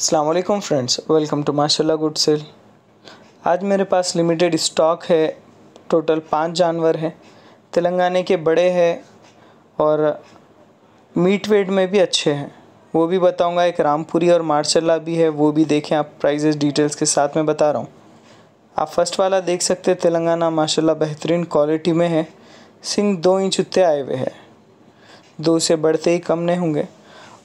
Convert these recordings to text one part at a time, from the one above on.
अल्लाम friends welcome to माशाल्लाह good sale आज मेरे पास लिमिटेड स्टॉक है टोटल पाँच जानवर हैं तेलंगाना के बड़े हैं और मीट वेट में भी अच्छे हैं वो भी बताऊंगा एक रामपुरी और मार्शल्ला भी है वो भी देखें आप प्राइजेस डिटेल्स के साथ में बता रहा हूँ आप फर्स्ट वाला देख सकते हैं तेलंगाना माशाल्लाह बेहतरीन क्वालिटी में है सिंग दो इंच उत्ते आए हुए हैं दो से बढ़ते ही कम नहीं होंगे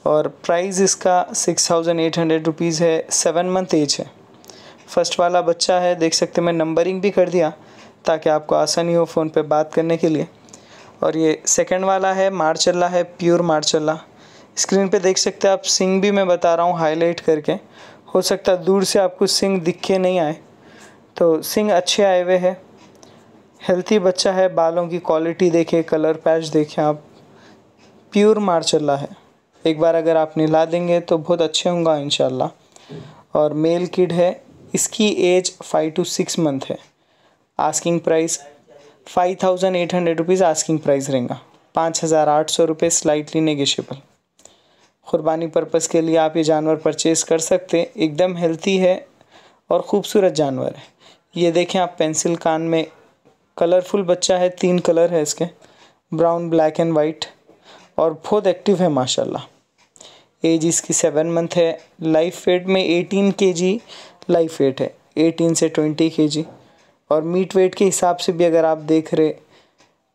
और प्राइस इसका six thousand eight hundred rupees है सेवन मंथ एज है फर्स्ट वाला बच्चा है देख सकते मैं नंबरिंग भी कर दिया ताकि आपको आसानी हो फ़ोन पे बात करने के लिए और ये सेकंड वाला है मार्चल्ला है प्योर मार्चल्ला स्क्रीन पे देख सकते हैं आप सिंग भी मैं बता रहा हूँ हाईलाइट करके हो सकता है दूर से आपको सिंग दिखे नहीं आए तो सिंग अच्छे आए हुए है हेल्थी बच्चा है बालों की क्वालिटी देखें कलर पैच देखें आप प्योर मार्चल्ला है एक बार अगर आप निला देंगे तो बहुत अच्छे होंगे इन और मेल किड है इसकी age five to six month है asking price five thousand eight hundred rupees asking price रहेगा पाँच हज़ार आठ सौ रुपये स्लाइटली नेगेशियबल क़ुरबानी पर्पज़ के लिए आप ये जानवर परचेज़ कर सकते हैं एकदम हेल्थी है और ख़ूबसूरत जानवर है ये देखें आप पेंसिल कान में कलरफुल बच्चा है तीन कलर है इसके ब्राउन ब्लैक एंड वाइट और बहुत एक्टिव है माशाल्लाह एज इसकी सेवन मंथ है लाइफ वेट में eighteen K G life weight है एटीन से ट्वेंटी के जी और मीट वेट के हिसाब से भी अगर आप देख रहे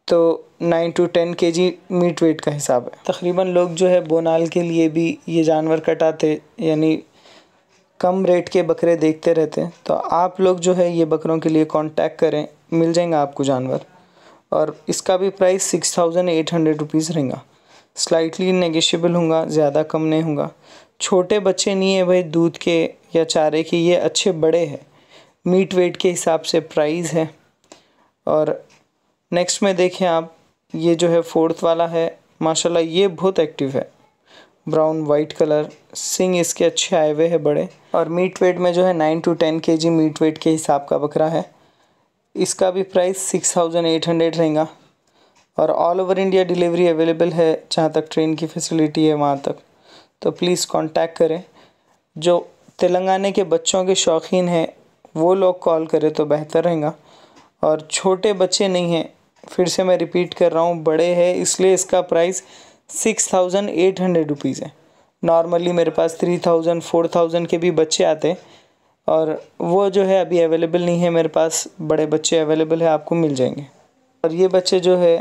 तो नाइन टू टेन के जी मीट वेट का हिसाब है तकरीबन लोग जो है बोनाल के लिए भी ये जानवर कटाते यानी कम रेट के बकरे देखते रहते हैं तो आप लोग जो है ये बकरों के लिए कांटेक्ट करें मिल जाएगा आपको जानवर और इसका भी price six thousand eight hundred rupees रहेगा स्लाइटली नेगेशियबल होगा ज़्यादा कम नहीं होगा छोटे बच्चे नहीं है भाई दूध के या चारे के ये अच्छे बड़े हैं मीट वेट के हिसाब से प्राइस है और नेक्स्ट में देखें आप ये जो है फोर्थ वाला है माशाल्लाह ये बहुत एक्टिव है ब्राउन वाइट कलर सिंग इसके अच्छे आए हुए हैं बड़े और मीट वेट में जो है नाइन टू टेन के जी मीट वेट के हिसाब का बकरा है इसका भी price six thousand eight hundred रहेगा और all over India delivery available है जहाँ तक ट्रेन की फैसिलिटी है वहाँ तक तो प्लीज़ कांटेक्ट करें जो तेलंगाना के बच्चों के शौकीन हैं वो लोग कॉल करें तो बेहतर रहेगा और छोटे बच्चे नहीं हैं फिर से मैं रिपीट कर रहा हूँ बड़े हैं इसलिए इसका price six thousand eight hundred rupees है नॉर्मली मेरे पास थ्री थाउजेंड फोर थाउजेंड के भी बच्चे आते और वो जो है अभी अवेलेबल नहीं है मेरे पास बड़े बच्चे अवेलेबल है आपको मिल जाएंगे और ये बच्चे जो है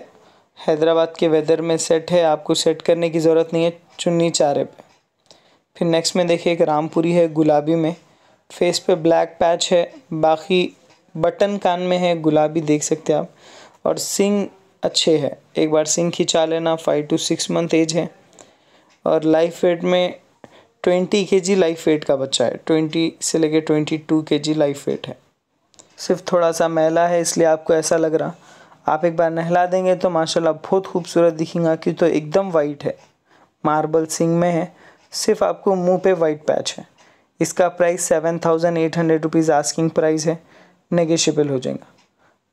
हैदराबाद के वेदर में सेट है आपको सेट करने की ज़रूरत नहीं है चुन्नी चारे पे फिर नेक्स्ट में देखिए एक रामपुरी है गुलाबी में फेस पे ब्लैक पैच है बाकी बटन कान में है गुलाबी देख सकते हैं आप और सिंग अच्छे है एक बार सिंग खिंचा लेना five to six month age है और लाइफ वेट में twenty K G life wait का बच्चा है ट्वेंटी से लेके ट्वेंटी टू के जी लाइफ वेट है सिर्फ थोड़ा सा मैला है इसलिए आपको ऐसा लग रहा आप एक बार नहला देंगे तो माशाल्लाह बहुत खूबसूरत दिखेंगे क्यों तो एकदम वाइट है मार्बल सिंग में है सिर्फ आपको मुंह पे वाइट पैच है इसका price seven thousand eight hundred rupees asking price है नेगेशियबल हो जाएगा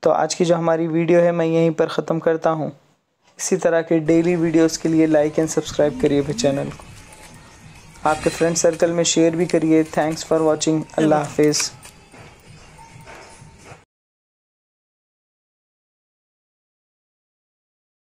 तो आज की जो हमारी वीडियो है मैं यहीं पर ख़त्म करता हूँ इसी तरह के डेली वीडियोज़ के लिए लाइक एंड सब्सक्राइब करिए फिर चैनल को आपके फ्रेंड सर्कल में शेयर भी करिए थैंक्स फॉर वॉचिंग अल्लाह हाफिज़